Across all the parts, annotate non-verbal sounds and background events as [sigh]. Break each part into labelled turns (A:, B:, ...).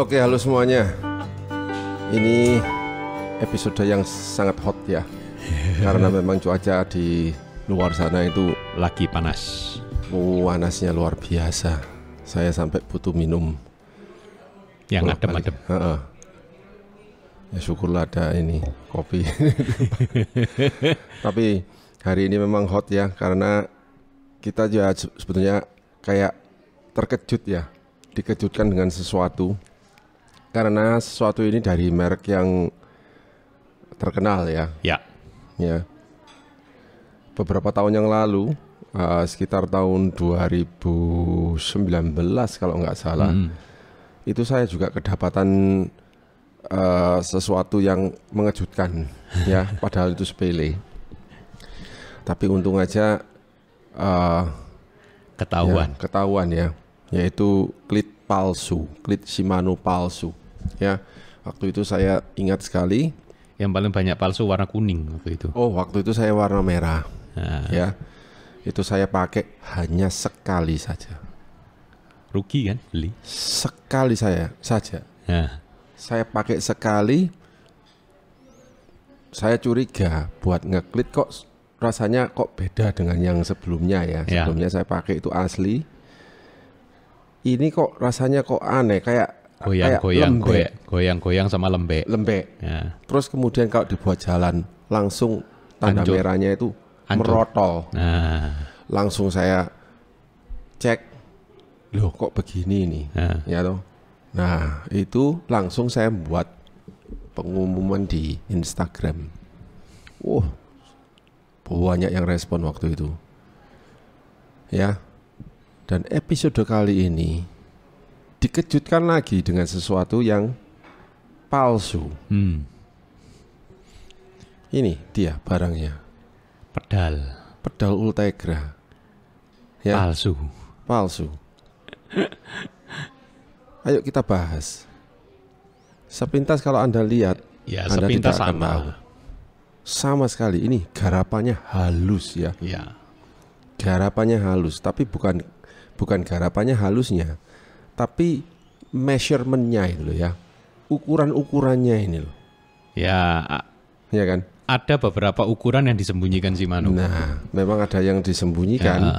A: Oke, halo semuanya. Ini episode yang sangat hot ya. [laughs] Karena memang cuaca di luar sana itu lagi panas. Oh, panasnya luar biasa. Saya sampai butuh minum. Yang adem Adem. Ya syukurlah ada ini kopi. [laughs] Tapi hari ini memang hot ya karena kita juga sebetulnya kayak terkejut ya dikejutkan dengan sesuatu karena sesuatu ini dari merek yang terkenal ya. Ya. Ya. Beberapa tahun yang lalu, uh, sekitar tahun 2019 kalau nggak salah, hmm. itu saya juga kedapatan uh, sesuatu yang mengejutkan ya, [laughs] padahal itu sepele. Tapi untung aja uh, ketahuan. Ya, ketahuan ya, yaitu klit palsu, klit Shimano palsu. Ya, waktu itu saya ingat sekali. Yang paling banyak palsu warna kuning waktu itu. Oh, waktu itu saya warna merah. Nah. Ya, itu saya pakai hanya sekali saja. Rugi kan beli? Sekali saya saja. Nah. Saya pakai sekali. Saya curiga buat ngeklik kok rasanya kok beda dengan yang sebelumnya ya. ya. Sebelumnya ya. saya pakai itu asli. Ini kok rasanya kok aneh kayak
B: goyang goyang goyang goyang sama lembek. Lembek. ya.
A: terus kemudian kalau dibuat jalan langsung
B: tanda Anjur. merahnya itu Anjur. merotol nah. langsung
A: saya cek loh kok begini ini, nah. ya toh nah itu langsung saya buat pengumuman di Instagram wow banyak yang respon waktu itu ya dan episode kali ini dikejutkan lagi dengan sesuatu yang palsu. Hmm. Ini dia barangnya. Pedal. Pedal Ultegra. Ya. Palsu. Palsu. Ayo kita bahas. Sepintas kalau Anda lihat, ya, Anda sepintas tidak akan sama. tahu. Sama sekali ini garapannya halus ya. ya. Garapannya halus, tapi bukan bukan garapannya halusnya tapi measurementnya itu loh ya ukuran ukurannya ini loh
B: ya ya kan ada beberapa ukuran yang disembunyikan sih Manu nah memang ada yang disembunyikan ya,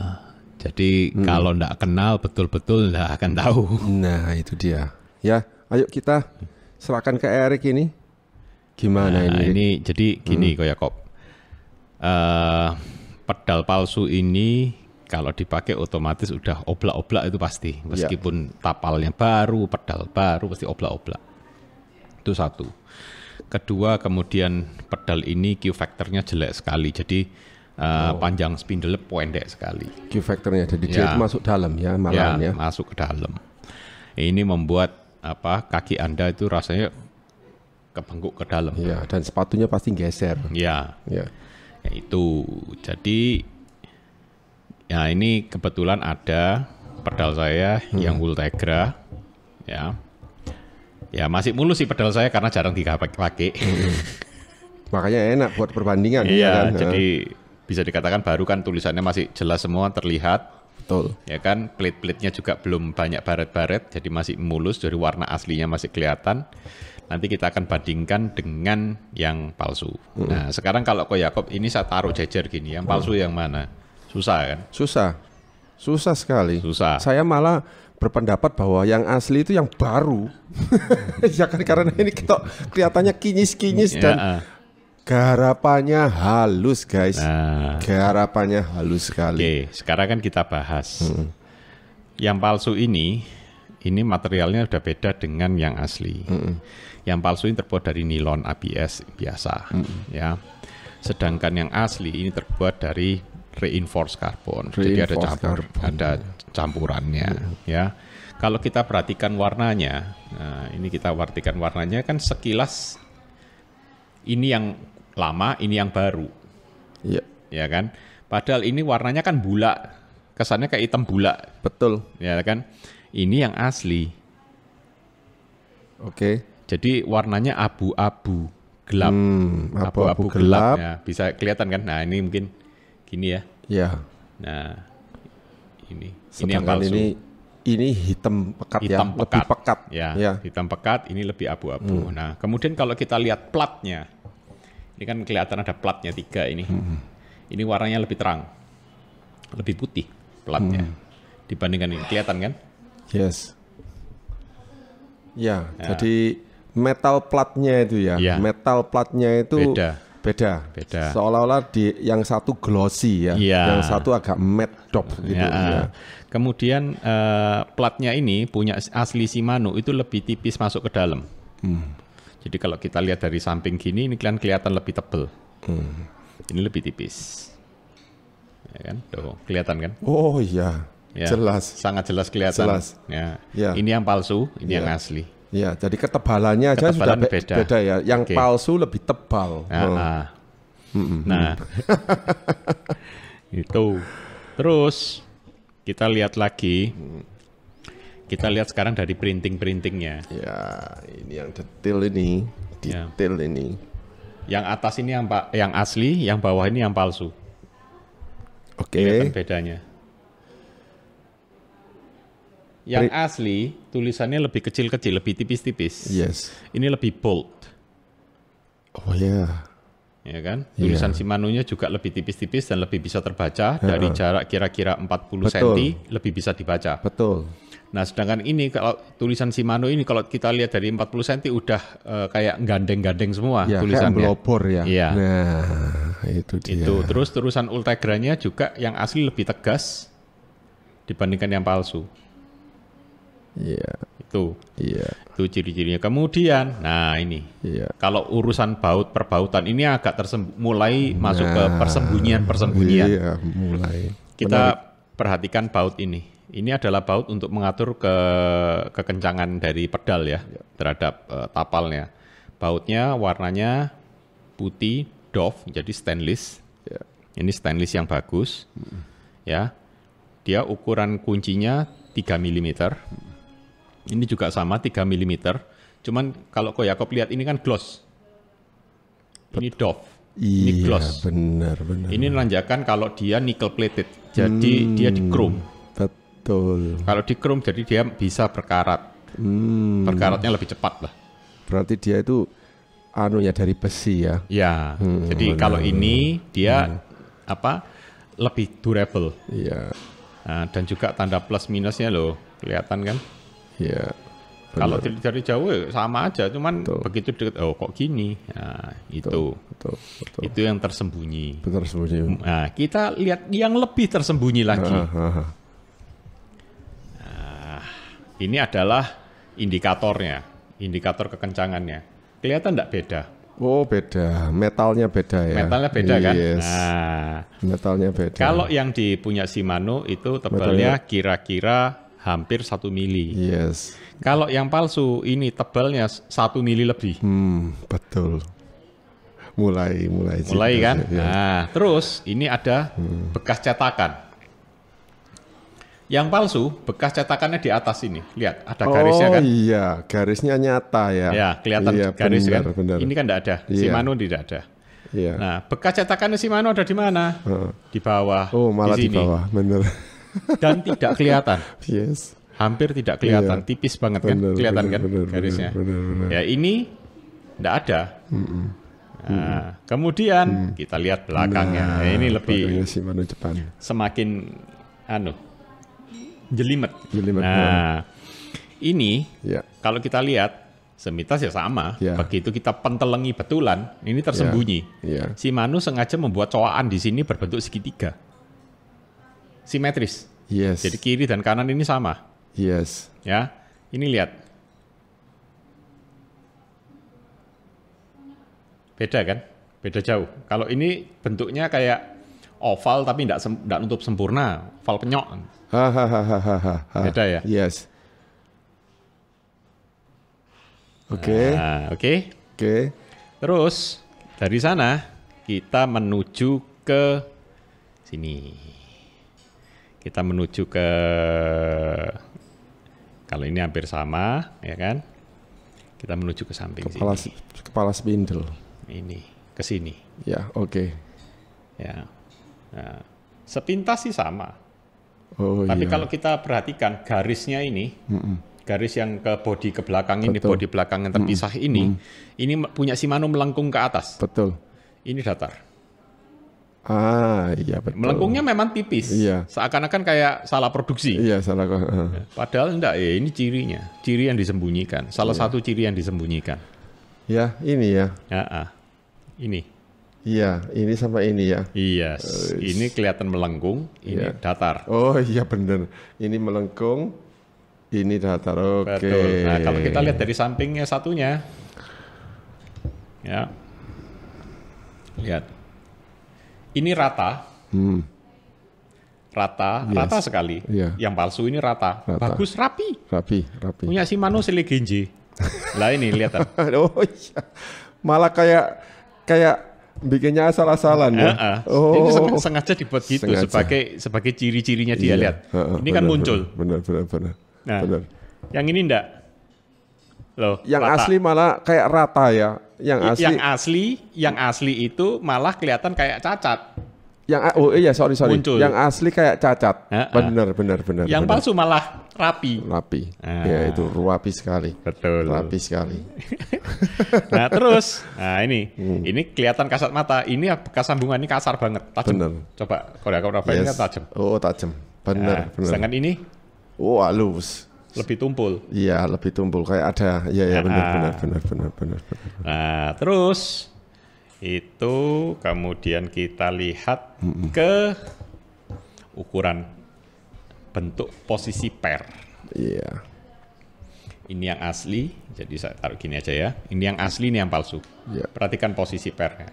B: jadi hmm. kalau ndak kenal betul-betul ndak akan tahu nah itu dia ya
A: ayo kita serahkan ke Erik ini
B: gimana nah, ini ini jadi gini hmm. koyakop uh, eh, pedal palsu ini kalau dipakai otomatis udah oblak-oblak itu pasti iya. meskipun yeah. tapalnya baru pedal baru pasti oblak-oblak itu satu kedua kemudian pedal ini Q faktornya jelek sekali jadi uh, oh. panjang spindle pendek sekali Q
A: factornya jadi ya. masuk
B: dalam ya malahan ya, ya masuk ke dalam ini membuat apa kaki anda itu rasanya kebengkuk ke dalam ya dan sepatunya pasti geser ya iya. ya itu jadi Ya ini kebetulan ada pedal saya hmm. yang Ultegra ya. Ya masih mulus sih pedal saya karena jarang dipakai. Hmm. [laughs] Makanya
A: enak buat perbandingan. Ya iya, kan? jadi
B: bisa dikatakan baru kan tulisannya masih jelas semua terlihat. Betul. Ya kan, pelit-pelitnya juga belum banyak baret-baret, jadi masih mulus dari warna aslinya masih kelihatan. Nanti kita akan bandingkan dengan yang palsu. Hmm. Nah, sekarang kalau kok Yakob ini saya taruh jejer gini, yang palsu hmm. yang mana? Susah ya kan?
A: Susah. Susah sekali. Susah. Saya malah berpendapat bahwa yang asli itu yang baru. [laughs] ya kan karena ini kita kelihatannya kinyis-kinyis ya, dan uh.
B: garapannya halus, guys. Nah. Garapannya halus sekali. Oke, sekarang kan kita bahas. Hmm. Yang palsu ini ini materialnya sudah beda dengan yang asli. Hmm. Yang palsu ini terbuat dari nilon ABS biasa, hmm. ya. Sedangkan yang asli ini terbuat dari reinforced karbon. Jadi ada campur, carbon. ada campurannya yeah. ya. Kalau kita perhatikan warnanya, nah ini kita perhatikan warnanya kan sekilas ini yang lama, ini yang baru. Iya. Yeah. Ya kan? Padahal ini warnanya kan bulat. Kesannya kayak hitam bulat. Betul. Ya kan? Ini yang asli. Oke. Okay. Jadi warnanya abu-abu gelap. Hmm, abu-abu hmm, gelap. gelap ya. Bisa kelihatan kan? Nah, ini mungkin gini ya. Ya. Nah, ini Sedangkan ini yang palsu. Ini,
A: ini hitam pekat ya. hitam ya, pekat. lebih pekat. Ya, ya,
B: hitam pekat, ini lebih abu-abu. Hmm. Nah, kemudian kalau kita lihat platnya, ini kan kelihatan ada platnya tiga ini. Hmm. Ini warnanya lebih terang, lebih putih platnya hmm. dibandingkan ini. Kelihatan kan?
A: Yes. Ya, ya. jadi metal platnya itu ya, ya. metal platnya itu beda Beda. Beda. Seolah-olah di yang satu glossy ya, ya. yang satu agak matte top gitu. Ya. ya.
B: Kemudian uh, platnya ini punya asli Shimano itu lebih tipis masuk ke dalam. Hmm. Jadi kalau kita lihat dari samping gini ini kalian kelihatan lebih tebel. Hmm. Ini lebih tipis. Ya kan? Tuh, kelihatan kan? Oh iya. Ya, jelas. Sangat jelas kelihatan. Jelas. Ya. ya. Ini yang palsu, ini ya. yang asli.
A: Ya, jadi ketebalannya aja sudah sudah beda. beda ya. Yang okay. palsu
B: lebih tebal. Ah, ah. Oh. Nah, oh. nah. Mm nah. [laughs] itu. Terus kita lihat lagi. Kita lihat sekarang dari printing-printingnya. Ya, ini yang detail ini, ya. detail ya. ini. Yang atas ini yang pak, yang asli, yang bawah ini yang palsu. Oke. Okay. bedanya. Yang asli tulisannya lebih kecil-kecil, lebih tipis-tipis. Yes. Ini lebih bold. Oh ya. Yeah. Ya kan? Yeah. Tulisan Shimano-nya juga lebih tipis-tipis dan lebih bisa terbaca yeah. dari jarak kira-kira 40 Betul. cm lebih bisa dibaca. Betul. Nah, sedangkan ini kalau tulisan Shimano ini kalau kita lihat dari 40 cm udah uh, kayak gandeng-gandeng semua ya, tulisannya. Kayak melopor
A: ya. Iya. Nah, itu dia. Itu
B: terus terusan Ultegra-nya juga yang asli lebih tegas dibandingkan yang palsu. Iya. Itu. Iya. Itu ciri-cirinya. Kemudian, nah ini. Iya. Kalau urusan baut perbautan ini agak tersem mulai nah, masuk ke persembunyian-persembunyian. Iya, mulai. Kita Menarik. perhatikan baut ini. Ini adalah baut untuk mengatur ke kekencangan dari pedal ya yeah. terhadap uh, tapalnya. Bautnya warnanya putih Dove, jadi stainless. Iya. Ini stainless yang bagus. Mm. Ya. Dia ukuran kuncinya 3 mm. Mm ini juga sama 3 mm. Cuman kalau kok Yakob lihat ini kan gloss. Ini doff.
A: Iya, ini gloss. benar, benar. Ini
B: menanjakan kalau dia nickel plated. Jadi hmm, dia di chrome.
A: Betul.
B: Kalau di chrome jadi dia bisa berkarat.
A: Hmm. Berkaratnya lebih cepat lah. Berarti dia itu anunya dari besi ya. Ya. Hmm,
B: jadi benar. kalau ini dia hmm. apa? lebih durable. Iya. Nah, dan juga tanda plus minusnya loh, kelihatan kan? Iya. Kalau dari jauh sama aja, cuman betul. begitu deket oh kok gini. Nah, itu. Betul, betul, betul. Itu yang tersembunyi. Tersembunyi. Nah, kita lihat yang lebih tersembunyi lagi. Nah, ini adalah indikatornya, indikator kekencangannya. Kelihatan enggak beda?
A: Oh beda, metalnya beda ya. Metalnya beda kan? yes. kan? Nah, metalnya beda. Kalau
B: yang dipunya Shimano itu tebalnya kira-kira hampir satu mili. Yes. Kalau yang palsu ini tebalnya satu mili lebih. Hmm, betul. Mulai, mulai. Mulai kan. Ya, Nah, terus ini ada hmm. bekas cetakan. Yang palsu, bekas cetakannya di atas ini. Lihat, ada garisnya oh, kan? Oh iya,
A: garisnya nyata ya. Ya, kelihatan iya, garis kan? benar, kan. Benar. Ini kan tidak ada. Iya. Simanu
B: tidak ada. Iya. Nah, bekas cetakannya Simanu ada di mana? Uh. Di bawah. Oh, malah di, sini. di bawah, benar dan tidak kelihatan. Yes. Hampir tidak kelihatan, iya. tipis banget bener, kan, kelihatan bener, kan bener, garisnya. Bener, bener. Ya ini tidak ada. Mm -mm. Nah, kemudian mm. kita lihat belakangnya. Nah, ini lebih Semakin anu jelimet. jelimet nah, ini yeah. kalau kita lihat Semitas ya sama. Yeah. Begitu kita pentelengi betulan, ini tersembunyi. Yeah. Yeah. Si Manu sengaja membuat coaan di sini berbentuk segitiga simetris. Yes. Jadi kiri dan kanan ini sama. Yes. Ya. Ini lihat. Beda kan? Beda jauh. Kalau ini bentuknya kayak oval tapi tidak sem nutup sempurna, oval penyok.
A: Hahaha. Beda ya?
B: Yes. Oke. Nah, oke. Oke. Terus dari sana kita menuju ke sini kita menuju ke kalau ini hampir sama ya kan kita menuju ke samping kepala
A: sini. kepala spindle
B: ini ke sini
A: ya oke okay.
B: ya nah, sepintas sih sama oh, tapi iya. kalau kita perhatikan garisnya ini mm -mm. garis yang ke body ke belakang betul. ini body belakang yang terpisah mm -mm. ini mm -mm. ini punya Shimano melengkung ke atas betul ini datar
A: Ah, iya
B: betul. Melengkungnya memang tipis. Iya. Seakan-akan kayak salah produksi. Iya, salah. Uh. [laughs] Padahal enggak ya, ini cirinya. Ciri yang disembunyikan. Salah iya. satu ciri yang disembunyikan. Ya, ini ya. Ya, ah. ini. Iya, ini sama ini ya. Iya, yes. uh, ini kelihatan melengkung, ini iya. datar. Oh
A: iya benar.
B: Ini melengkung,
A: ini datar. Oke. Okay. Nah, kalau kita lihat dari
B: sampingnya satunya. Ya. Lihat ini rata. Hmm. Rata, yes. rata sekali. Yeah. Yang palsu ini rata. rata. Bagus rapi. Rapi, rapi. Punya Shimano Selegenji. [laughs] lah ini lihat.
A: oh iya. Malah kayak kayak
B: bikinnya asal-asalan ya. Uh-uh. Oh. ini sengaja, sengaja dibuat gitu sengaja. sebagai sebagai ciri-cirinya dia iya. lihat. Uh-uh. Ini kan benar, kan muncul. Benar benar benar. Nah, benar. Yang ini enggak. Loh, yang rata. asli malah kayak rata ya. Yang asli. Yang asli, yang asli itu malah kelihatan kayak cacat.
A: Yang oh iya sorry sorry. Muncul. Yang asli kayak cacat. Uh, uh. Bener bener bener. Yang bener. palsu
B: malah rapi. Rapi. Uh. Ya itu
A: rapi sekali. Betul. Rapi
B: sekali. [laughs] nah terus, nah ini hmm. ini kelihatan kasat mata. Ini bekas sambungan ini kasar banget. Tajam. Bener. Coba kalau kamu rapain kan yes. ini tajam. Oh tajam. Bener, nah, bener. Sedangkan ini. Oh halus lebih tumpul.
A: Iya, lebih tumpul kayak ada. Iya, ya, benar, ah. benar, benar, benar, benar, benar,
B: Nah, terus itu kemudian kita lihat mm -mm. ke ukuran bentuk posisi per. Iya. Yeah. Ini yang asli, jadi saya taruh gini aja ya. Ini yang asli, ini yang palsu. Yeah. Perhatikan posisi pernya.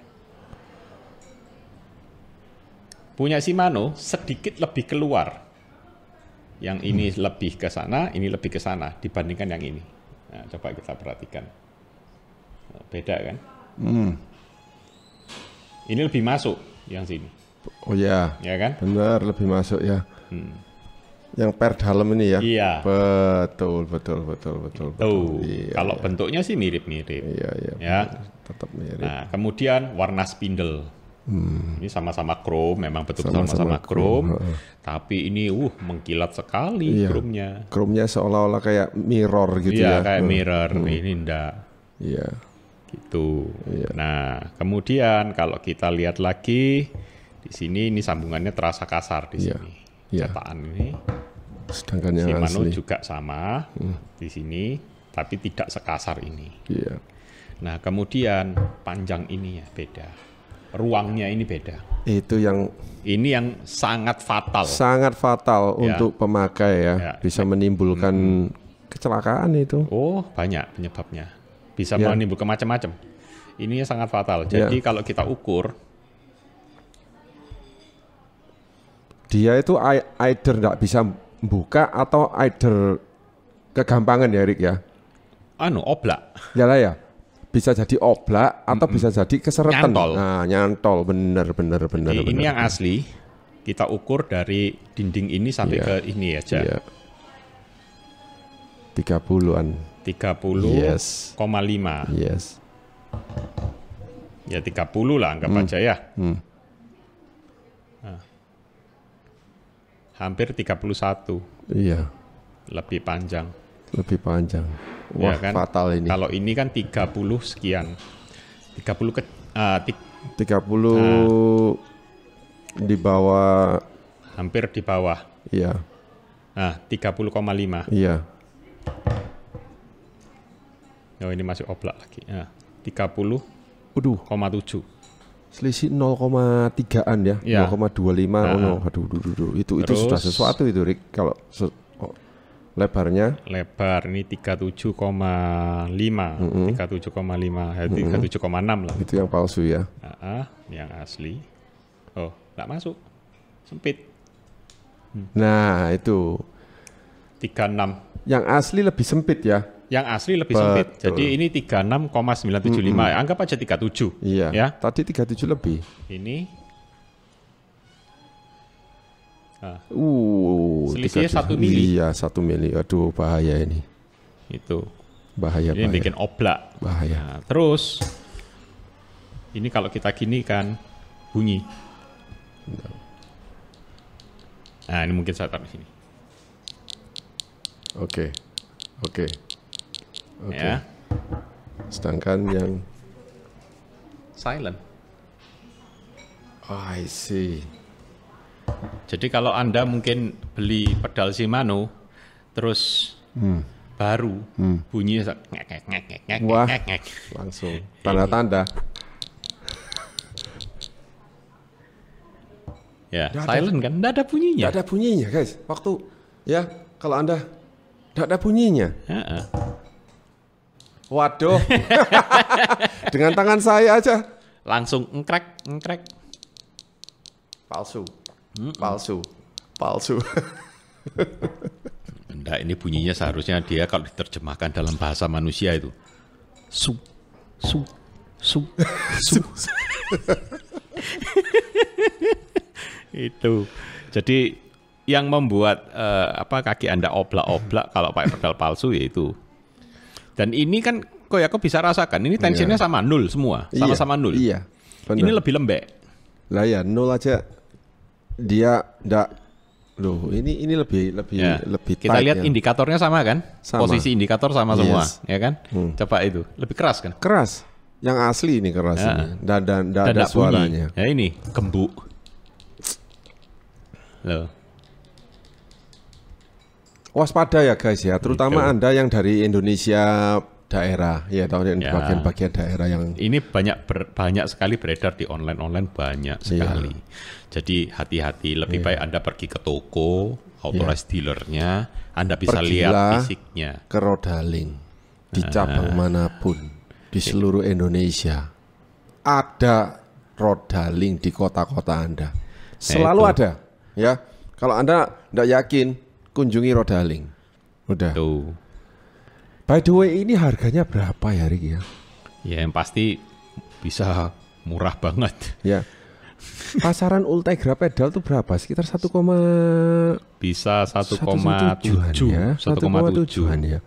B: Punya Shimano sedikit lebih keluar yang ini lebih ke sana, ini lebih ke sana dibandingkan yang ini. Nah, coba kita perhatikan. Nah, beda kan? Hmm. Ini lebih masuk yang sini.
A: Oh ya. Ya kan? Benar, lebih masuk ya. Hmm.
B: Yang per dalam ini ya. Iya. Betul, betul, betul, betul. betul. Oh, Iya, Kalau iya. bentuknya sih mirip-mirip. Iya, iya. Ya. Tetap mirip. Nah, kemudian warna spindle. Hmm. Ini sama-sama chrome, memang betul betul sama-sama chrome, chrome. tapi ini uh mengkilat sekali iya. chrome-nya. Chrome-nya seolah-olah kayak mirror gitu iya, ya. Iya, kayak hmm. mirror. Hmm. Ini enggak. Iya. Gitu. Iya. Nah, kemudian kalau kita lihat lagi di sini ini sambungannya terasa kasar di iya. sini. Iya. Cetakan ini.
A: Sedangkan yang Shimano asli.
B: juga sama hmm. di sini, tapi tidak sekasar ini. Iya. Nah, kemudian panjang ini ya beda ruangnya ini beda. Itu yang ini yang sangat fatal. Sangat
A: fatal ya. untuk pemakai ya, ya. bisa menimbulkan hmm. kecelakaan
B: itu. Oh, banyak penyebabnya. Bisa ya. menimbulkan macam-macam. Ini sangat fatal. Ya. Jadi ya. kalau kita ukur
A: dia itu either tidak bisa buka atau either kegampangan ya Rick ya. Anu, oblak. Ya lah ya bisa jadi oblak atau mm -mm. bisa jadi keseretan. Nyantol. Nah, nyantol bener bener bener. Jadi bener. ini yang asli.
B: Kita ukur dari dinding ini sampai yeah. ke ini aja. Ya, iya.
A: Yeah. 30-an.
B: 30,5. Yes. Yes. Ya 30 lah anggap hmm. aja ya. Hmm. Nah. Hampir 31. Iya. Lebih panjang.
A: Lebih panjang. Wah, ya kan?
B: fatal ini. Kalau ini kan 30 sekian. 30 ke eh, uh, 30 nah, di bawah hampir di bawah. Iya. Nah, 30,5. Iya. Oh, ini masih oblak lagi. Nah, 30 Waduh. 7.
A: Selisih 0,3-an ya. ya. 0,25. Nah. Oh, no. aduh, aduh, aduh. Itu Terus, itu sudah sesuatu itu, Rick. Kalau lebarnya
B: lebar ini 37,5 mm -hmm. 37,5 jadi mm -hmm. 37,6 lah itu
A: yang palsu ya
B: uh -uh, yang asli oh nggak masuk sempit
A: hmm. nah itu
B: 36
A: yang asli lebih sempit ya
B: yang asli lebih Betul. sempit jadi ini 36,975 mm -hmm. anggap aja 37 iya ya tadi 37 lebih ini Nah. Uh, selisihnya satu mili.
A: Iya satu mili. Aduh bahaya ini. Itu. Bahaya. Ini bahaya. bikin
B: oblak. Bahaya. Nah, terus ini kalau kita kini kan bunyi. Nah ini mungkin saya taruh di sini.
A: Oke, oke, oke. Ya.
B: Sedangkan yang silent. Oh, I see. Jadi kalau Anda mungkin beli pedal Shimano terus hmm baru hmm. bunyi langsung
A: tanda-tanda ya nggak silent ada, kan tidak ada bunyinya tidak ada bunyinya guys waktu ya kalau anda tidak ada bunyinya Ya uh waduh [laughs] dengan tangan saya aja langsung ngkrek
B: ngkrek palsu Mm-mm. Palsu. Palsu. [laughs] Nah, ini bunyinya seharusnya dia kalau diterjemahkan dalam bahasa manusia itu su su su su. [laughs] itu. Jadi yang membuat uh, apa kaki Anda oblak-oblak kalau pakai pedal palsu yaitu. Dan ini kan kok ya kok bisa rasakan, ini tensinya iya. sama nul semua, sama-sama nul Iya. Yeah. Iya, ini lebih lembek.
A: Lah ya, nol aja dia tidak Loh, ini ini lebih lebih ya. lebih Kita lihat ya.
B: indikatornya sama kan? Sama. Posisi indikator sama yes. semua, ya kan?
A: Hmm. Coba itu. Lebih keras kan? Keras. Yang asli ini keras ya. ini. Dan dan dan ada suaranya.
B: Ya ini kembu. Loh. Waspada ya guys ya, terutama
A: Anda yang dari Indonesia daerah
B: ya tahun ya. bagian-bagian daerah yang ini banyak ber, banyak sekali beredar di online online banyak iya. sekali ya. jadi hati-hati lebih ya. baik anda pergi ke toko authorized ya. dealernya anda bisa Pergilah lihat fisiknya
A: ke rodaling di ah. cabang ah. manapun di seluruh Indonesia ada rodaling di kota-kota anda nah, selalu nah, ada ya kalau anda tidak yakin
B: kunjungi rodaling udah Tuh
A: By the way, ini harganya berapa ya, Riki ya?
B: Ya, yang pasti bisa murah banget.
A: Ya. Pasaran Ultegra pedal tuh berapa? Sekitar 1, bisa 1,7 ya. 17 ya.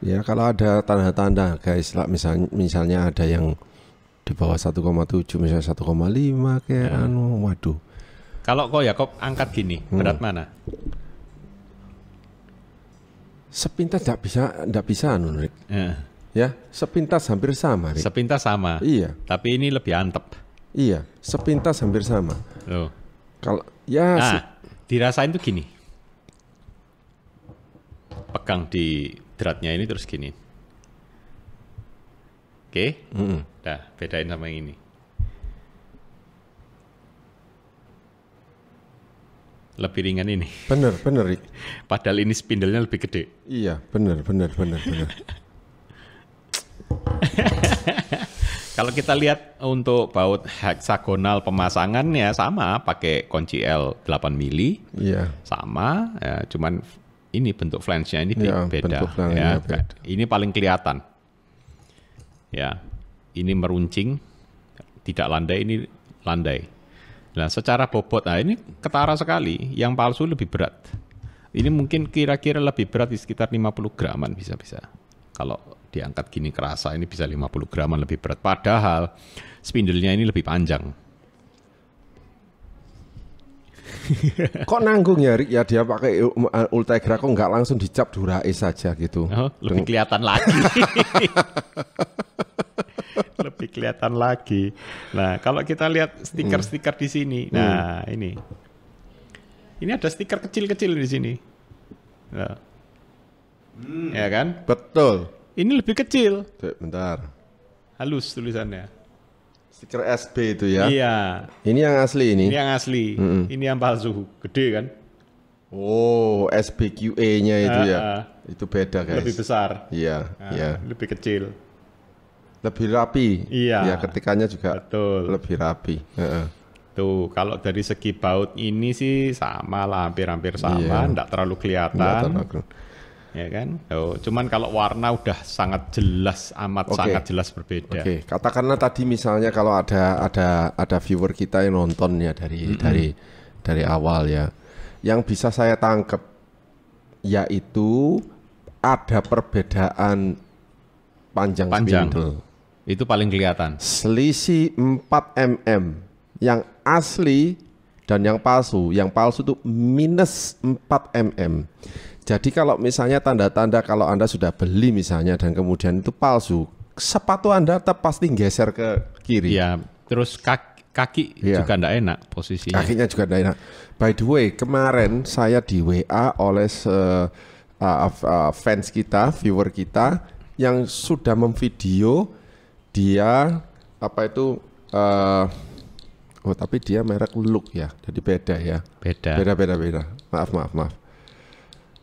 A: Ya, kalau ada tanda-tanda guys, lah misalnya misalnya ada yang di bawah 1,7 misalnya 1,5 kayak ya. anu, waduh.
B: Kalau kok kok angkat gini, hmm. berat mana?
A: sepintas tidak bisa tidak bisa Nurik. Eh. Ya. ya, sepintas hampir sama. Rik.
B: Sepintas sama. Iya. Tapi ini lebih antep.
A: Iya, sepintas hampir sama.
B: oh. Kalau ya nah, si... dirasain tuh gini. Pegang di dratnya ini terus gini. Oke. Okay? Mm -hmm. Nah, bedain sama yang ini. lebih ringan ini. Bener, bener. Padahal ini spindelnya lebih gede.
A: Iya, bener, bener, bener, bener. [laughs]
B: Kalau kita lihat untuk baut heksagonal pemasangannya sama pakai kunci L 8 mili. Iya. Sama, ya, cuman ini bentuk flange-nya ini iya, ya, beda. ya, beda. Ini paling kelihatan. Ya. Ini meruncing, tidak landai ini landai. Nah, secara bobot, nah ini ketara sekali. Yang palsu lebih berat. Ini mungkin kira-kira lebih berat di sekitar 50 graman bisa-bisa. Kalau diangkat gini kerasa ini bisa 50 graman lebih berat. Padahal spindelnya ini lebih panjang.
A: [laughs] kok nanggung ya ya dia pakai Ultegra kok nggak langsung dicap Durae saja gitu. Oh, lebih
B: kelihatan lagi. [laughs] [laughs] [laughs] lebih kelihatan lagi. Nah, kalau kita lihat stiker-stiker di sini, hmm. nah hmm. ini, ini ada stiker kecil-kecil di sini, nah. hmm. ya kan? Betul. Ini lebih kecil. Bentar. Halus tulisannya. Stiker SB itu ya? Iya.
A: Ini yang asli ini. Ini yang asli.
B: Hmm. Ini yang palsu, gede kan?
A: Oh, SBQA-nya itu uh, ya. Ah, ah. Itu beda, guys. Lebih besar. Iya, yeah, iya. Uh, yeah.
B: Lebih kecil lebih rapi. Iya. Ya ketikannya juga Betul. lebih rapi. Tuh, kalau dari segi baut ini sih sama lah, hampir-hampir sama, enggak iya. terlalu kelihatan. Enggak terlalu. Ya kan? Oh, cuman kalau warna udah sangat jelas amat okay. sangat jelas berbeda. Oke, okay.
A: katakanlah tadi misalnya kalau ada ada ada viewer kita yang nonton ya dari mm -hmm. dari dari awal ya. Yang bisa saya tangkap yaitu ada perbedaan panjang, panjang. spindle
B: itu paling kelihatan.
A: Selisih 4 mm. Yang asli dan yang palsu. Yang palsu itu minus 4 mm. Jadi kalau misalnya tanda-tanda kalau Anda sudah beli misalnya dan kemudian itu palsu, sepatu Anda tetap pasti geser ke kiri. Iya,
B: terus kaki, kaki iya. juga tidak enak posisinya. Kakinya
A: juga tidak enak. By the way, kemarin saya di WA oleh se, uh, uh, fans kita, viewer kita yang sudah memvideo dia apa itu uh, oh tapi dia merek Look ya, jadi beda ya. Beda. Beda beda beda. Maaf maaf maaf.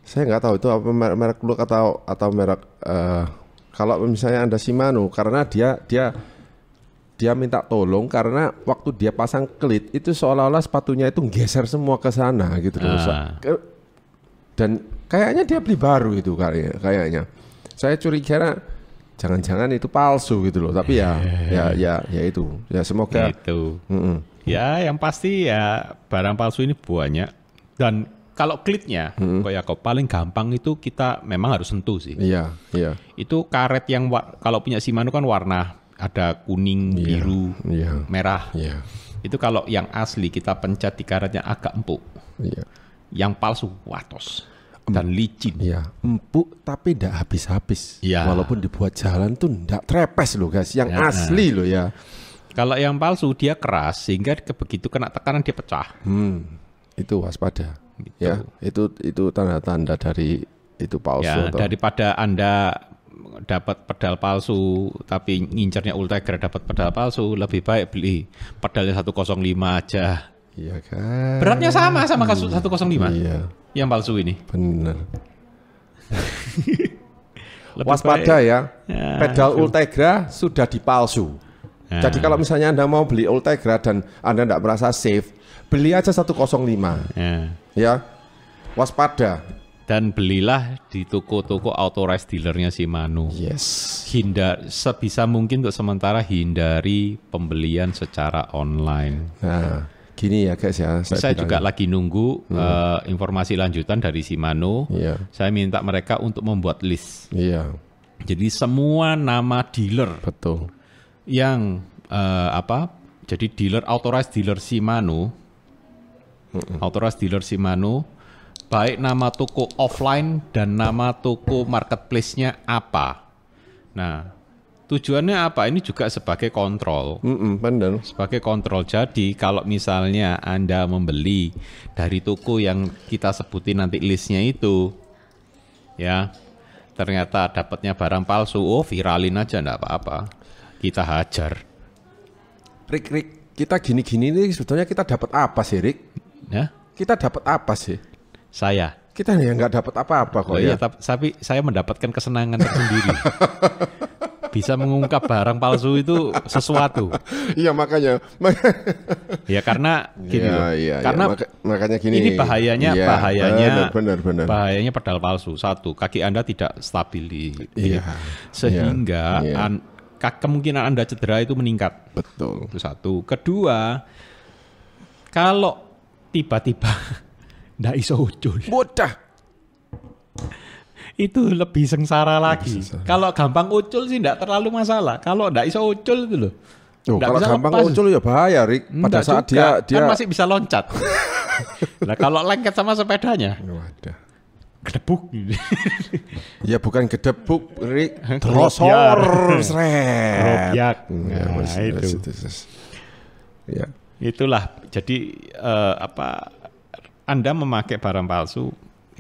A: Saya nggak tahu itu apa merek merek Look atau atau merek uh, kalau misalnya Anda Shimano karena dia dia dia minta tolong karena waktu dia pasang kelit itu seolah-olah sepatunya itu geser semua ke sana gitu loh. Ah. Dan kayaknya dia beli baru itu kayaknya. Saya curiga jangan-jangan itu palsu gitu loh tapi ya [laughs] ya ya ya itu ya semoga itu mm -mm.
B: ya yang pasti ya barang palsu ini banyak dan kalau klitnya mm -hmm. kok ya kok paling gampang itu kita memang harus sentuh sih iya iya itu karet yang kalau punya Shimano kan warna ada kuning yeah, biru yeah. merah yeah. itu kalau yang asli kita pencet di karetnya agak empuk yeah. yang palsu watos dan licin. ya
A: empuk tapi tidak habis-habis. Ya. Walaupun dibuat jalan tuh tidak trepes loh guys, yang ya. asli loh ya.
B: Kalau yang palsu dia keras sehingga begitu kena tekanan dia pecah.
A: Hmm, itu waspada. Gitu. Ya, itu itu tanda-tanda dari itu palsu. Ya, atau...
B: daripada anda dapat pedal palsu tapi ngincernya Ultegra dapat pedal palsu lebih baik beli pedalnya 105 aja Iya kan. Beratnya sama sama kasus hmm. iya. 105. Iya. Yang palsu ini. Benar. [laughs] Waspada ya. ya. Pedal
A: Ultegra sudah dipalsu. Ya. Jadi kalau misalnya Anda mau beli Ultegra dan Anda tidak merasa safe, beli aja 105. Ya. ya.
B: Waspada. Dan belilah di toko-toko authorized dealernya si Manu. Yes. Hindar sebisa mungkin untuk sementara hindari pembelian secara online.
A: Nah Gini ya guys ya. Saya, saya juga ya.
B: lagi nunggu hmm. uh, informasi lanjutan dari Shimano. Yeah. Saya minta mereka untuk membuat list. Yeah. Jadi semua nama dealer. Betul. Yang uh, apa? Jadi dealer authorized dealer Shimano. Mm Authorized dealer Shimano baik nama toko offline dan nama toko marketplace-nya apa. Nah, Tujuannya apa? Ini juga sebagai kontrol. Mm -mm, Sebagai kontrol. Jadi kalau misalnya Anda membeli dari toko yang kita sebutin nanti listnya itu, ya ternyata dapatnya barang palsu, oh viralin aja enggak apa-apa. Kita hajar.
A: Rik, Rik, kita gini-gini ini sebetulnya kita dapat apa sih, Rik? Ya? Kita dapat apa sih? Saya kita ya nggak dapat apa-apa kok oh, ya. Iya,
B: tapi saya mendapatkan kesenangan tersendiri. [laughs] bisa mengungkap barang palsu itu sesuatu. Iya makanya. ya karena gini ya, Ya, karena ya, makanya gini. Ini bahayanya ya, bahayanya benar, benar, benar. bahayanya pedal palsu. Satu, kaki Anda tidak stabil di ya, sehingga ya, ya. An, kemungkinan Anda cedera itu meningkat. Betul. Itu satu. Kedua, kalau tiba-tiba [laughs] ndak iso ucul. Bocah itu lebih sengsara lagi. Lebih sengsara. Kalau gampang ucul sih tidak terlalu masalah. Kalau tidak iso ucul itu loh. Oh, kalau gampang lepas. ucul
A: ya bahaya, Rik. Pada enggak saat juga. dia dia kan masih
B: bisa loncat. nah, [laughs] kalau lengket sama sepedanya. Waduh. Gedebuk.
A: ya bukan gedebuk, Rik. Trosor. Ya. Robyak. Ya, nah, itu. itu. Ya.
B: Itulah. Jadi uh, apa Anda memakai barang palsu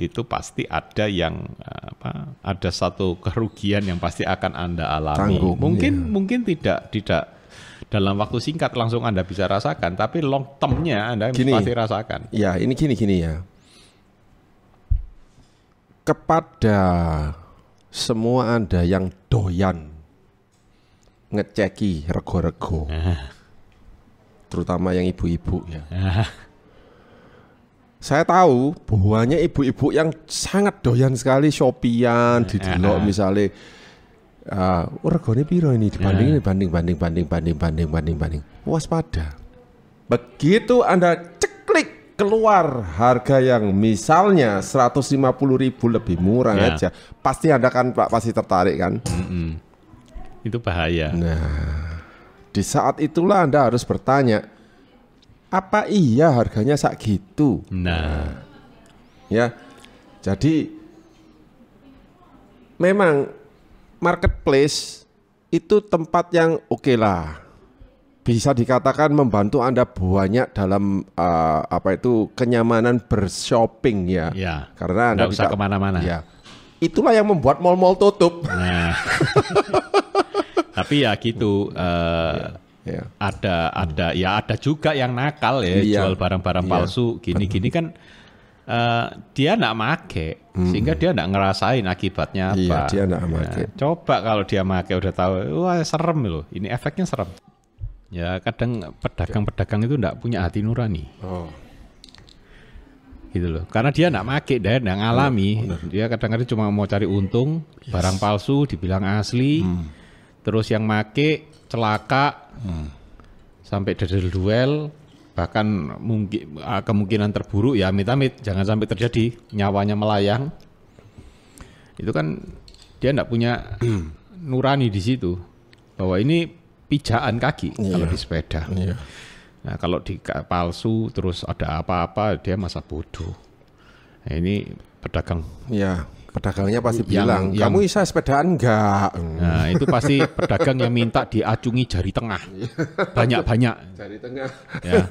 B: itu pasti ada yang eh, apa ada satu kerugian yang pasti akan Anda alami. Tanggung, mungkin iya. mungkin tidak tidak dalam waktu singkat langsung Anda bisa rasakan, tapi long termnya Anda gini, pasti rasakan. Ya, ini
A: gini gini ya. Kepada semua Anda yang doyan ngeceki rego-rego. Ah. Terutama yang ibu-ibu ya. Ah saya tahu bahwanya ibu-ibu yang sangat doyan sekali shopian eh, di delok yeah. Eh. misalnya uh, Regone piro ini dibanding yeah. banding banding banding banding banding banding banding waspada begitu anda ceklik keluar harga yang misalnya 150 ribu lebih murah yeah. aja pasti anda kan pak pasti tertarik kan mm -hmm.
B: itu bahaya nah
A: di saat itulah anda harus bertanya apa iya harganya sak gitu? Nah. Ya. Jadi memang marketplace itu tempat yang oke okay lah. Bisa dikatakan membantu Anda banyak dalam uh, apa itu kenyamanan bershopping ya. ya.
B: Karena Anda bisa kemana-mana. Ya.
A: Itulah yang membuat mal-mal tutup. Nah.
B: [laughs] Tapi ya gitu. Uh, ya Yeah. Ada ada ya ada juga yang nakal ya, yeah. jual barang-barang yeah. palsu gini-gini kan uh, dia nak make hmm. sehingga dia nak ngerasain akibatnya apa. Iya, dia nak nah, make. Ya, coba kalau dia make udah tahu, wah serem loh. Ini efeknya serem. Ya, kadang pedagang-pedagang itu enggak punya hati nurani. Oh. Gitu loh. Karena dia enggak make, dan enggak iya, ngalami. Oh, dia kadang-kadang cuma mau cari untung, yes. barang palsu dibilang asli. Hmm terus yang make celaka hmm. sampai dedel duel bahkan mungkin ah, kemungkinan terburuk ya amit-amit jangan sampai terjadi nyawanya melayang itu kan dia tidak punya [clears throat] nurani di situ bahwa ini pijaan kaki yeah. kalau di sepeda yeah. nah kalau di palsu terus ada apa-apa dia masa bodoh nah, ini pedagang
A: ya yeah pedagangnya pasti yang, bilang, yang, kamu bisa sepedaan enggak? Nah, itu pasti pedagang yang
B: minta diacungi jari tengah. Banyak-banyak. jari tengah. Ya.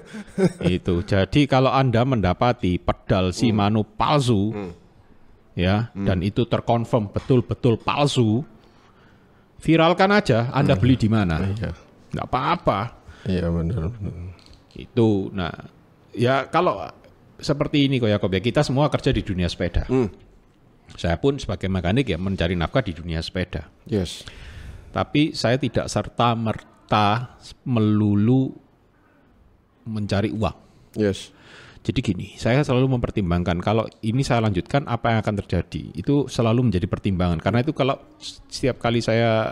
B: Itu. Jadi kalau Anda mendapati pedal hmm. Shimano palsu, hmm. ya, hmm. dan itu terkonfirm betul-betul palsu, viralkan aja Anda hmm. beli di mana. Iya. Nggak Enggak apa-apa. Iya, benar. Itu. Nah, ya kalau seperti ini kok ya, kita semua kerja di dunia sepeda. Hmm saya pun sebagai mekanik ya mencari nafkah di dunia sepeda. Yes. Tapi saya tidak serta merta melulu mencari uang. Yes. Jadi gini, saya selalu mempertimbangkan kalau ini saya lanjutkan apa yang akan terjadi. Itu selalu menjadi pertimbangan. Karena itu kalau setiap kali saya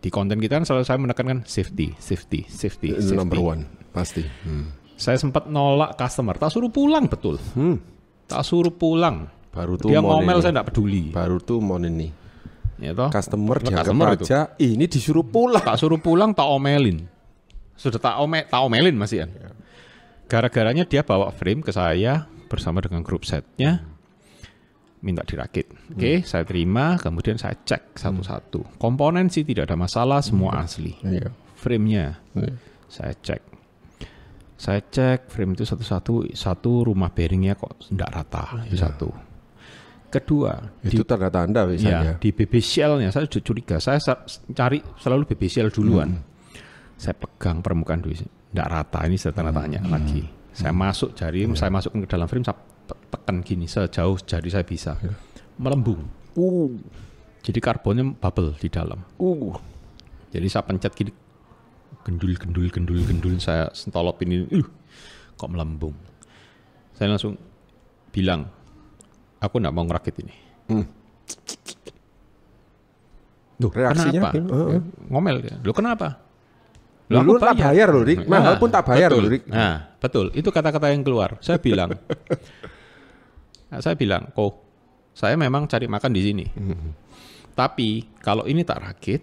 B: di konten kita kan selalu saya menekankan safety, safety, safety, eh, safety. Number one, pasti. Hmm. Saya sempat nolak customer, tak suruh pulang betul. Hmm. Tak suruh pulang. Baru tuh dia ngomel ini. saya nggak peduli. Baru tuh mau ini. Ya toh. Customer dia customer aja. Ini disuruh pulang. Tak suruh pulang, tak omelin. Sudah tak omel, tak omelin masih kan. Ya. Gara-garanya dia bawa frame ke saya bersama dengan grup setnya minta dirakit. Oke, okay, hmm. saya terima, kemudian saya cek satu-satu. Hmm. Komponen sih tidak ada masalah, semua hmm. asli. Iya. Frame-nya iya. saya cek. Saya cek frame itu satu-satu, satu rumah bearingnya kok tidak rata, iya. satu. Kedua, itu tanda-tanda misalnya Ya, di BB iya, Shell-nya saya sudah curiga. Saya cari selalu BB Shell duluan. Hmm. Saya pegang permukaan duit, tidak rata ini saya tanda tanya hmm. lagi. Saya hmm. masuk jari, hmm. saya masukkan ke dalam frame, saya tekan gini sejauh jari saya bisa, iya. melembung. Uh. Jadi karbonnya bubble di dalam. Uh. Jadi saya pencet gini, gendul gendul gendul gendul, saya sentolop ini, uh, kok melembung. Saya langsung bilang aku nggak mau ngerakit ini. Hmm. Duh, Reaksinya kenapa? uh, uh. Ngomel ya. Lu kenapa? Lu, lu tak bayar loh, Rik. nah, pun tak bayar loh, Rik. Nah, betul. Itu kata-kata yang keluar. Saya bilang. [laughs] nah, saya bilang, "Kok saya memang cari makan di sini. Hmm. Tapi kalau ini tak rakit,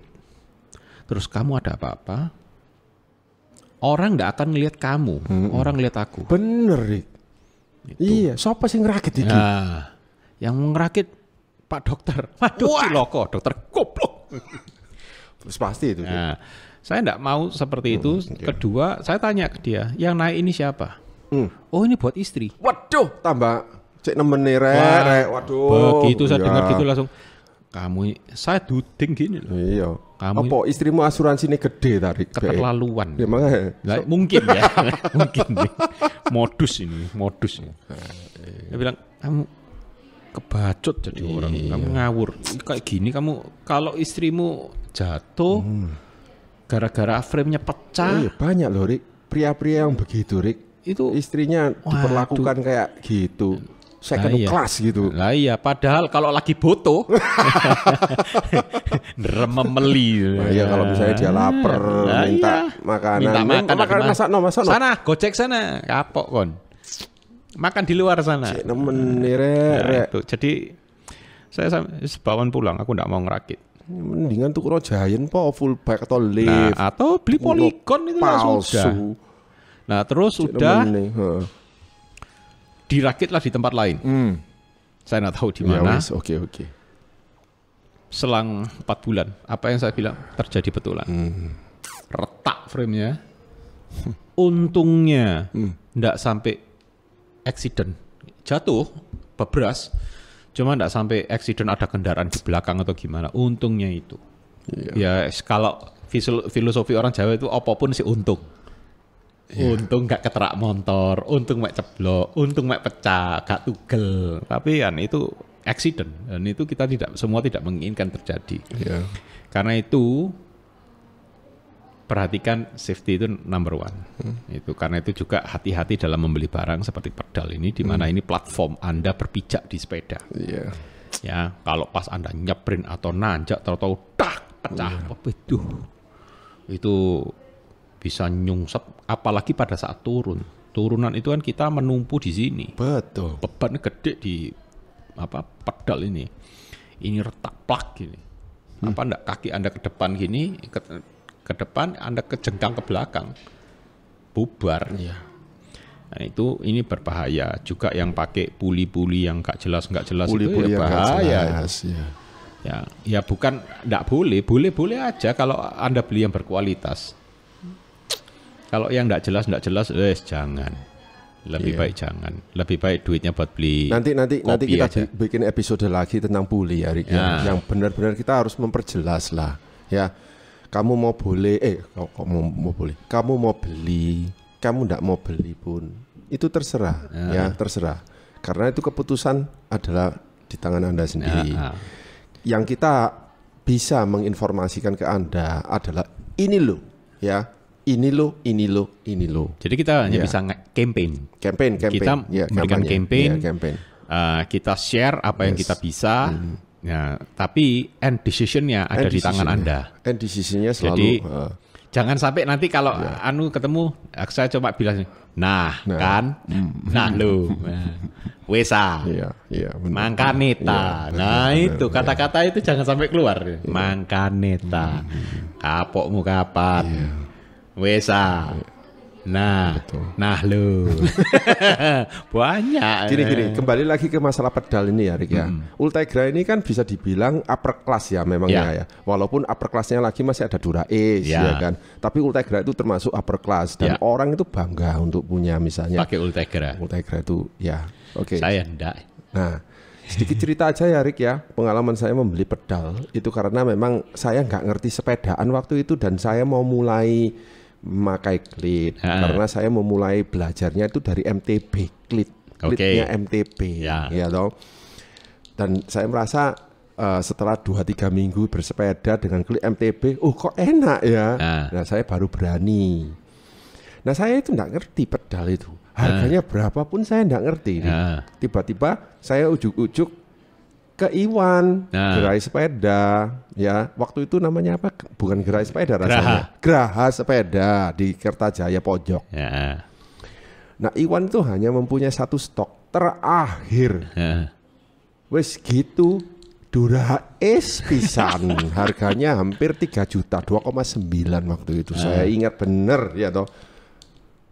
B: terus kamu ada apa-apa, orang nggak akan ngelihat kamu, hmm. orang lihat aku." Bener, Rik. Itu. Iya, siapa sih ngerakit itu? Nah, yang ngerakit Pak Dokter. [laughs] Waduh, ciloko, dokter goblok. Terus pasti itu. Nah, saya tidak mau seperti itu. Hmm, Kedua, saya tanya ke dia, yang naik ini siapa? Hmm. Oh, ini buat istri. Waduh, tambah cek nemeni re, Waduh. Begitu saya iya. dengar gitu langsung kamu saya duding gini loh. Iya.
A: Kamu apa istrimu asuransi ini gede tadi? Keterlaluan. Ya, makanya. Nah, mungkin ya.
B: [laughs] mungkin. Ya. modus ini, modus. Ya. Nah, iya. Dia bilang, "Kamu kebacut jadi iya. orang kamu ngawur kayak gini kamu kalau istrimu jatuh hmm. gara-gara frame-nya pecah oh, iya, banyak loh Rik pria-pria yang begitu Rik
A: itu istrinya waduh. diperlakukan kayak gitu second kan nah, iya. class
B: gitu lah iya padahal kalau lagi boto [laughs] rememeli nah, iya kalau misalnya dia nah, lapar nah, minta iya. makanan minta makan, makan masak no masak no sana gocek sana kapok kon makan di luar sana. Cik, nemen ya, ya, itu. Jadi saya sebawan pulang, aku nggak mau ngerakit. Mendingan tuh kalau
A: giant po full back atau nah, lift. Nah, atau beli polygon itu langsung sudah. Nah
B: terus Cik, dirakitlah di tempat lain. Hmm. Saya nggak tahu di ya, mana. Oke ya, oke. Okay, okay. Selang empat bulan, apa yang saya bilang terjadi betulan. Hmm. Retak framenya. Untungnya hmm. nggak hmm. sampai accident jatuh bebras cuma tidak sampai accident ada kendaraan di belakang atau gimana untungnya itu iya. ya kalau filosofi orang Jawa itu apapun sih untung iya. untung nggak keterak motor untung mek ceblok untung mek pecah gak tugel tapi kan itu accident dan itu kita tidak semua tidak menginginkan terjadi iya. karena itu perhatikan safety itu number one. Hmm. Itu karena itu juga hati-hati dalam membeli barang seperti pedal ini, di mana hmm. ini platform Anda berpijak di sepeda. Yeah. Ya, kalau pas Anda nyeprin atau nanjak, tahu-tahu tak pecah, yeah. itu itu bisa nyungsep, apalagi pada saat turun. Turunan itu kan kita menumpu di sini. Betul. Beban gede di apa pedal ini. Ini retak plak ini. Hmm. Apa enggak kaki Anda ke depan gini, ke depan, Anda kejengkang ke belakang, bubar. ya. Nah, itu ini berbahaya juga yang pakai puli-puli yang gak jelas nggak jelas puli -puli itu ya bahaya. Jelas, ya. ya, ya bukan nggak boleh, boleh boleh aja kalau Anda beli yang berkualitas. Kalau yang nggak jelas nggak jelas, eh jangan lebih iya. baik jangan lebih baik duitnya buat beli nanti nanti kopi nanti kita aja.
A: bikin episode lagi tentang puli ya, ya. yang benar-benar kita harus memperjelas lah ya kamu mau boleh eh kok, kok mau, mau boleh kamu mau beli kamu tidak mau beli pun itu terserah ya. ya terserah karena itu keputusan adalah di tangan anda sendiri ya, ya. yang kita bisa menginformasikan ke anda adalah ini loh ya ini lo, ini lo, ini lo. Jadi kita hanya yeah. bisa campaign. Campaign,
B: campaign. Kita yeah, memberikan ya, campaign. Yeah, campaign. Uh, kita share apa yes. yang kita bisa. Mm. Ya, tapi end decisionnya ada end di tangan Anda. End decisionnya selalu. Jadi, uh. jangan sampai nanti kalau ya. Anu ketemu, saya coba bilang, nah, nah. kan, mm, nah lu, [laughs] wesa, ah. iya, iya, mangkaneta. Iya, nah bener, itu kata-kata iya. itu jangan sampai keluar. Iya. Mangkaneta, hmm. kapokmu kapan, iya. wesa. Ah. Iya Nah, Betul. nah lo [laughs] banyak. Gini-gini, kembali lagi ke masalah pedal
A: ini ya, Rik ya. Hmm. Ultegra ini kan bisa dibilang upper class ya memangnya ya. ya. Walaupun upper classnya lagi masih ada Dura Ace ya. ya kan. Tapi Ultegra itu termasuk upper class dan yeah. orang itu bangga untuk punya misalnya. Pakai Ultegra. Ultegra itu ya, oke. Okay. Saya enggak. Nah, sedikit cerita aja ya Rik ya pengalaman saya membeli pedal itu karena memang saya nggak ngerti sepedaan waktu itu dan saya mau mulai memakai klit ha. Ah. karena saya memulai belajarnya itu dari MTB klit klitnya okay. MTB ya, ya toh dan saya merasa uh, setelah dua tiga minggu bersepeda dengan klit MTB, oh kok enak ya. Ah. Nah, saya baru berani. Nah saya itu nggak ngerti pedal itu. Ah. Harganya ha. berapa saya nggak ngerti. Tiba-tiba saya ujuk-ujuk ke Iwan, nah. gerai sepeda, ya waktu itu namanya apa? Bukan gerai sepeda rasanya, Graha, Graha sepeda di Kertajaya pojok. Ya. Nah Iwan itu hanya mempunyai satu stok terakhir. Ya. Wes gitu, Dura es pisan, [laughs] harganya hampir 3 juta, 2,9 waktu itu. Ya. Saya ingat bener ya toh.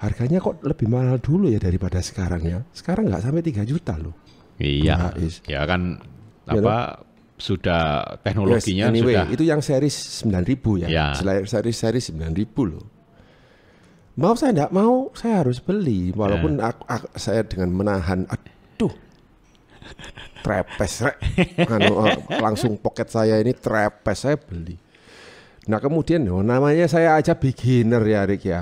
A: Harganya kok lebih mahal dulu ya daripada sekarang ya. Sekarang nggak sampai 3 juta loh.
B: Iya. Ya kan Ya apa know? sudah teknologinya yes, anyway, sudah itu yang seri 9000
A: ya. ya. Yeah. Seri seri 9000 loh. Mau saya tidak mau saya harus beli walaupun yeah. aku, aku, saya dengan menahan aduh trepes rek anu, oh, langsung pocket saya ini trepes saya beli. Nah kemudian oh, namanya saya aja beginner ya rik ya.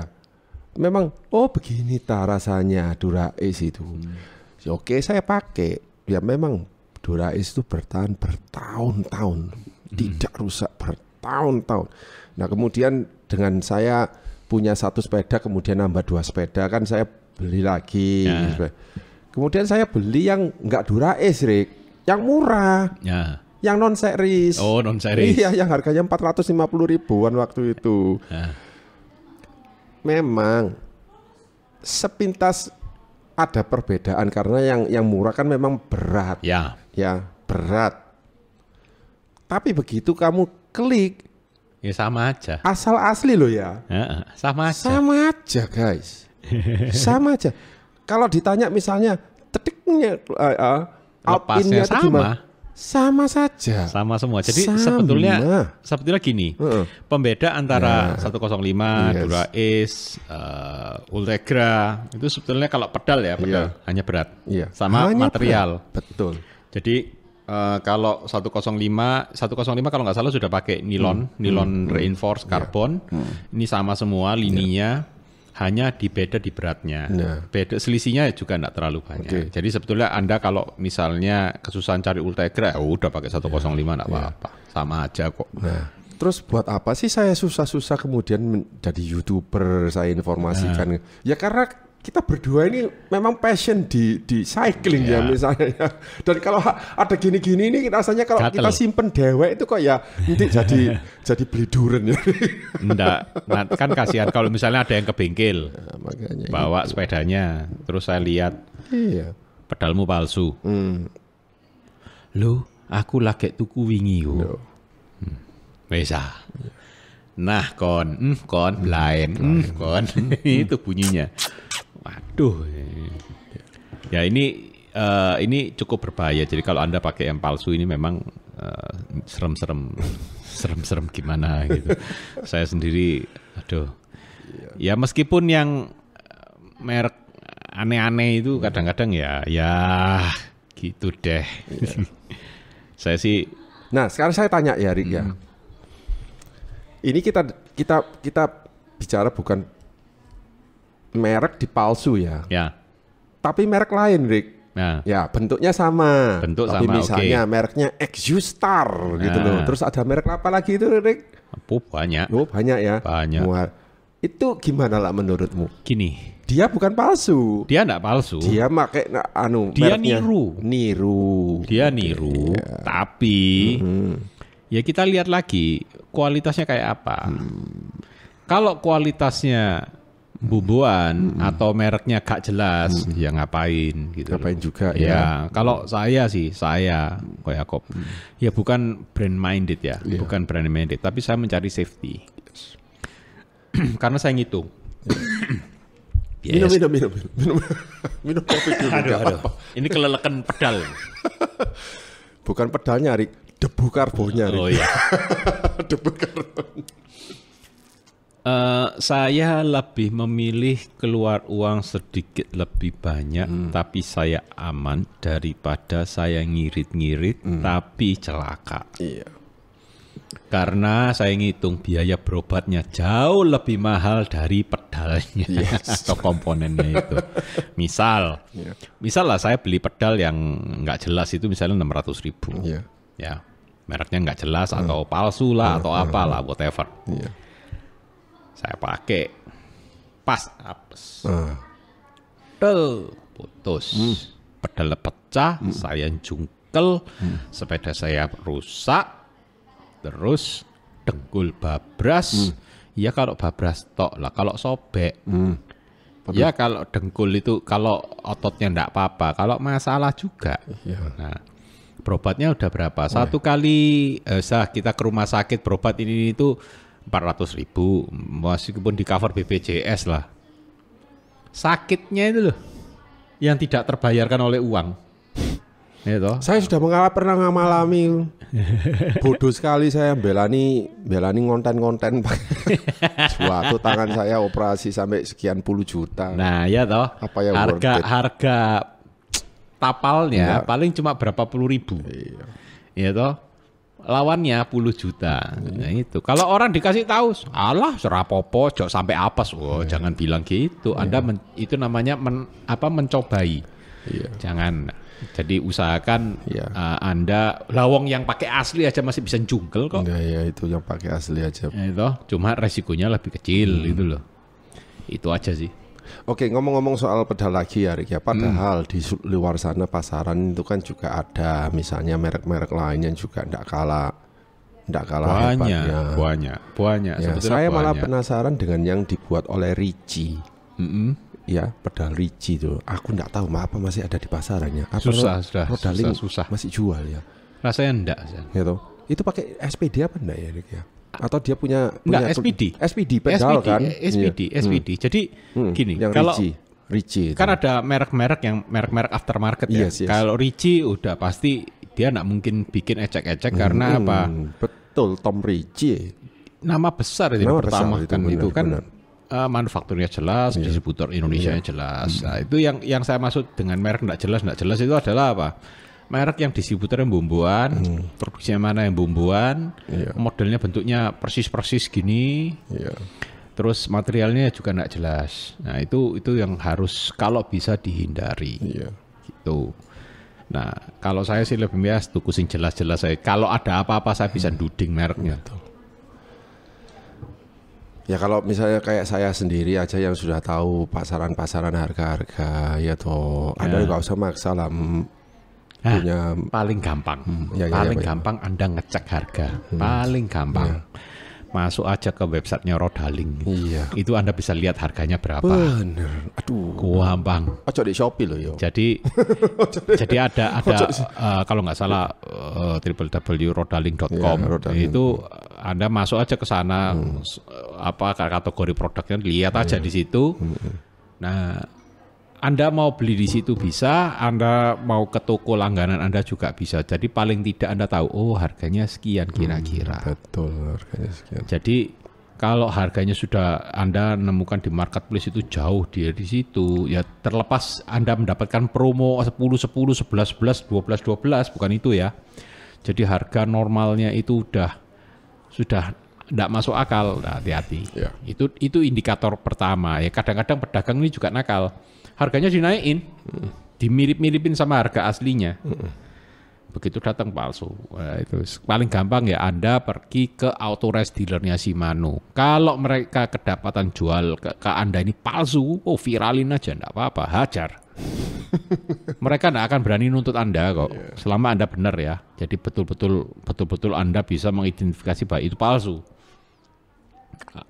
A: Memang oh begini ta rasanya Duraes itu. Hmm. Ya, oke saya pakai ya memang Durais itu bertahan bertahun-tahun, hmm. tidak rusak bertahun-tahun. Nah kemudian dengan saya punya satu sepeda kemudian nambah dua sepeda kan saya beli lagi. Ya. Kemudian saya beli yang nggak Durais, Rick, yang murah. Ya yang non series. Oh, non series. Iya, yang harganya 450 ribuan waktu itu. Ya. Memang sepintas ada perbedaan karena yang yang murah kan memang berat.
B: Ya ya berat.
A: Tapi begitu kamu klik,
B: ya sama aja.
A: Asal asli loh ya. ya sama aja. Sama
B: aja guys. sama
A: aja. Kalau ditanya misalnya tetiknya
B: uh, uh, lepasnya sama. Gimana?
A: Sama saja.
B: Sama semua. Jadi sama. sebetulnya sebetulnya gini. Uh -uh. Pembeda antara yeah. 105, yes. Dura Ace, uh, Ultegra itu sebetulnya kalau pedal ya, pedal yeah. hanya berat. Yeah. Sama hanya material. Berat. Betul. Jadi uh, kalau 105 105 kalau nggak salah sudah pakai nilon, hmm. nilon hmm. reinforced iya. karbon. Yeah. Hmm. Ini sama semua iya. lininya yeah hanya di beda di beratnya. Yeah. Beda selisihnya juga nggak terlalu banyak. Okay. Jadi sebetulnya Anda kalau misalnya kesusahan cari ultra ya udah pakai 105 nggak yeah. apa apa-apa. Sama aja kok.
A: Nah, terus buat apa sih saya susah-susah kemudian menjadi YouTuber, saya informasikan. Nah. Ya karena kita berdua ini memang passion di di cycling yeah. ya iya. misalnya ya. dan kalau ada gini-gini ini rasanya kalau Gatel. kita simpen dewek itu kok ya nanti jadi [laughs] jadi beli
B: duren ya enggak nah, kan kasihan kalau misalnya ada yang ke bengkel nah, bawa itu. sepedanya terus saya lihat iya pedalmu palsu hmm. lo aku lagi tuku wingi yo hmm. bisa nah kon mm, kon lain mm, kon [laughs] itu bunyinya Waduh. Ya ini uh, ini cukup berbahaya. Jadi kalau anda pakai yang palsu ini memang eh, serem-serem, uh, [laughs] serem-serem gimana gitu. Saya sendiri, aduh. Ya meskipun yang eh, merek aneh-aneh itu kadang-kadang ya, ya gitu deh. Ya. [laughs] saya sih. Nah sekarang saya tanya ya Rik ya. hmm. ya.
A: Ini kita kita kita bicara bukan merek dipalsu ya. Ya. Tapi merek lain, Rick. Nah. Ya, bentuknya sama. Bentuk tapi sama. misalnya okay. mereknya Exustar gitu ya. gitu loh. Terus ada merek apa lagi itu, Rick? Oh, banyak. Oh, banyak ya. Banyak. itu gimana lah menurutmu? Gini. Dia bukan palsu. Dia enggak palsu. Dia pakai nah, anu Dia mereknya.
B: niru. Niru. Dia niru, ya. tapi mm -hmm. ya kita lihat lagi kualitasnya kayak apa. Hmm. Kalau kualitasnya bubuan hmm. atau mereknya gak jelas hmm. ya ngapain gitu ngapain loh. juga ya, ya. kalau saya sih saya kok Yakob hmm. ya bukan brand minded ya yeah. bukan brand minded tapi saya mencari safety yes. [clears throat] karena saya ngitung [clears throat] Yes. Minum, minum, minum, minum, [laughs] minum kopi dulu. aduh, aduh. Apa. Ini kelelekan pedal. [laughs] Bukan pedalnya, Rik. Debu karbonnya, Oh iya. [laughs] Debu karbon. Uh, saya lebih memilih keluar uang sedikit lebih banyak, hmm. tapi saya aman daripada saya ngirit-ngirit, hmm. tapi celaka. Iya. Karena saya ngitung biaya berobatnya jauh lebih mahal dari pedalnya yes. atau [laughs] komponennya itu. Misal, yeah. misal lah saya beli pedal yang nggak jelas itu misalnya enam ratus ribu. Yeah. Ya, mereknya nggak jelas hmm. atau palsu lah hmm. atau hmm. apalah, whatever. Yeah saya pakai. Pas apes. Uh. putus. Hmm. Pedal pecah, hmm. saya jungkel, hmm. sepeda saya rusak. Terus dengkul babras. Hmm. Ya kalau babras tok lah, kalau sobek. Hmm. Ya kalau dengkul itu kalau ototnya ndak apa-apa, kalau masalah juga. iya. Nah, berobatnya udah berapa? Oh, Satu oh. kali eh, kita ke rumah sakit berobat ini itu 400 ribu masih meskipun di cover BPJS lah sakitnya itu loh yang tidak terbayarkan oleh uang itu. Iya saya sudah
A: mengalami pernah mengalami bodoh sekali saya belani belani
B: konten-konten
A: [laughs] suatu tangan saya operasi sampai sekian puluh juta nah ya
B: toh apa yang harga harga [tsk] tapalnya ya. paling cuma berapa puluh ribu iya. ya toh lawannya puluh juta. Hmm. Nah, itu. Kalau orang dikasih tahu, Allah serapopo, jok sampai apa Oh, yeah. Iya. jangan bilang gitu. Iya. Anda men, itu namanya men, apa mencobai. Yeah. Jangan. Jadi usahakan yeah. Iya. uh, Anda lawong yang pakai asli aja masih bisa jungkel kok. Enggak, ya itu yang pakai asli aja. itu cuma resikonya lebih kecil hmm. itu loh. Itu aja sih.
A: Oke, ngomong-ngomong soal pedal lagi ya Rik ya. Hmm. Padahal hmm. di luar sana pasaran itu kan juga ada misalnya merek-merek lainnya juga tidak kalah tidak kalah banyak, hebatnya. Banyak, banyak. Ya, saya banyak. malah penasaran dengan yang dibuat oleh Ricci. Mm -hmm. Ya, pedal Ricci itu. Aku tidak tahu apa masih ada di pasarannya. Apa susah, sudah. susah, susah. Masih jual ya. Rasanya
B: enggak. Gitu. Ya
A: itu pakai SPD apa enggak ya, Rik ya? atau dia punya,
B: punya enggak SPD SPD pedal SPD, kan SPD yeah. SPD hmm. jadi hmm. gini yang kalau Ricci. Ricci kan ada merek-merek yang merek-merek aftermarket ya. yes, ya yes. kalau Ricci udah pasti dia nggak mungkin bikin ecek-ecek hmm. karena hmm. apa
A: betul Tom Ricci
B: nama besar itu pertama itu kan benar, itu kan benar. Uh, manufakturnya jelas, yeah. distributor Indonesia yeah. jelas. Nah, hmm. Nah, itu yang yang saya maksud dengan merek nggak jelas, nggak jelas itu adalah apa? merek yang yang bumbuan, hmm. produksinya mana yang bumbuan, yeah. modelnya bentuknya persis-persis gini. Yeah. Terus materialnya juga nggak jelas. Nah, itu itu yang harus kalau bisa dihindari. Yeah. Gitu. Nah, kalau saya sih lebih biasa tuku sing jelas-jelas saya. Kalau ada apa-apa saya bisa hmm. duding mereknya. Betul.
A: Ya kalau misalnya kayak saya sendiri aja yang sudah tahu pasaran-pasaran harga-harga ya toh, ya. Anda nggak usah maksa lah Nah, punya paling
B: gampang. Hmm, ya, ya, paling ya, gampang ya. Anda ngecek harga. Hmm. Paling gampang. Ya. Masuk aja ke websitenya Rodaling. Iya. Itu Anda bisa lihat harganya berapa.
A: Bener.
B: Aduh. Gampang. Ojo di Shopee loh yo. Jadi [laughs] jadi ada ada uh, kalau nggak salah uh, eh, www.rodaling.com. Ya, Rodaling. Itu Anda masuk aja ke sana hmm. Eh, apa kategori produknya lihat aja ya. di situ. Hmm. hmm. Nah, anda mau beli di situ bisa, Anda mau ke toko langganan Anda juga bisa. Jadi paling tidak Anda tahu, oh harganya sekian hmm, kira-kira. Hmm, betul, harganya sekian. Jadi kalau harganya sudah Anda nemukan di marketplace itu jauh dia di situ, ya terlepas Anda mendapatkan promo 10 10 11 11 12 12 bukan itu ya. Jadi harga normalnya itu udah sudah tidak masuk akal, nah, hati-hati. Nah, ya. Itu itu indikator pertama ya. Kadang-kadang pedagang ini juga nakal harganya dinaikin, hmm. dimirip-miripin sama harga aslinya. Hmm. Begitu datang palsu. Wah, itu paling gampang ya Anda pergi ke authorized dealernya Shimano. Kalau mereka kedapatan jual ke, ke Anda ini palsu, oh viralin aja enggak apa-apa, hajar. [laughs] mereka tidak akan berani nuntut Anda kok yeah. selama Anda benar ya. Jadi betul-betul betul-betul Anda bisa mengidentifikasi bahwa itu palsu.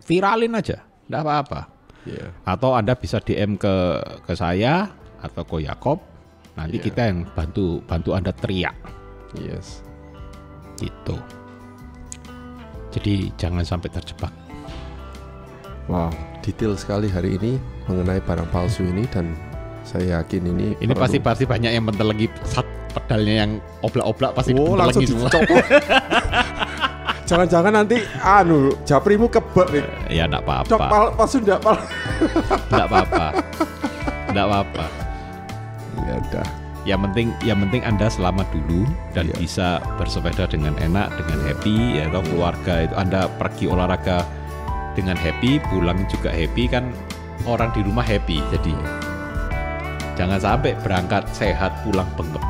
B: Viralin aja, tidak apa-apa. Yeah. Atau Anda bisa DM ke ke saya atau ke Yakob. Nanti yeah. kita yang bantu bantu Anda teriak. Yes. Gitu. Jadi jangan sampai
A: terjebak. Wow, detail sekali hari ini mengenai barang palsu ini dan saya yakin ini ini pasti
B: pasti banyak yang pentel lagi pedalnya yang oblak-oblak pasti oh, langsung dicopot [laughs] Jangan-jangan
A: nanti anu japrimu kebek nih.
B: Eh, ya enggak apa-apa. Cok pal pasu enggak pal. enggak apa-apa. Enggak apa-apa. Ya udah. Yang penting yang penting Anda selamat dulu dan ya. bisa bersepeda dengan enak, dengan happy ya toh keluarga itu Anda pergi olahraga dengan happy, pulang juga happy kan orang di rumah happy. Jadi jangan sampai berangkat sehat pulang bengkep.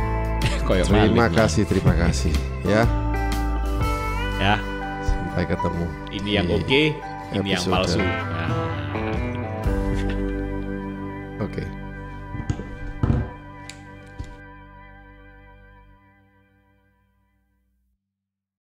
B: [laughs] terima kasih,
A: terima kasih
B: ya ya sampai
A: ketemu ini yang oke okay,
B: ini yang palsu Ya.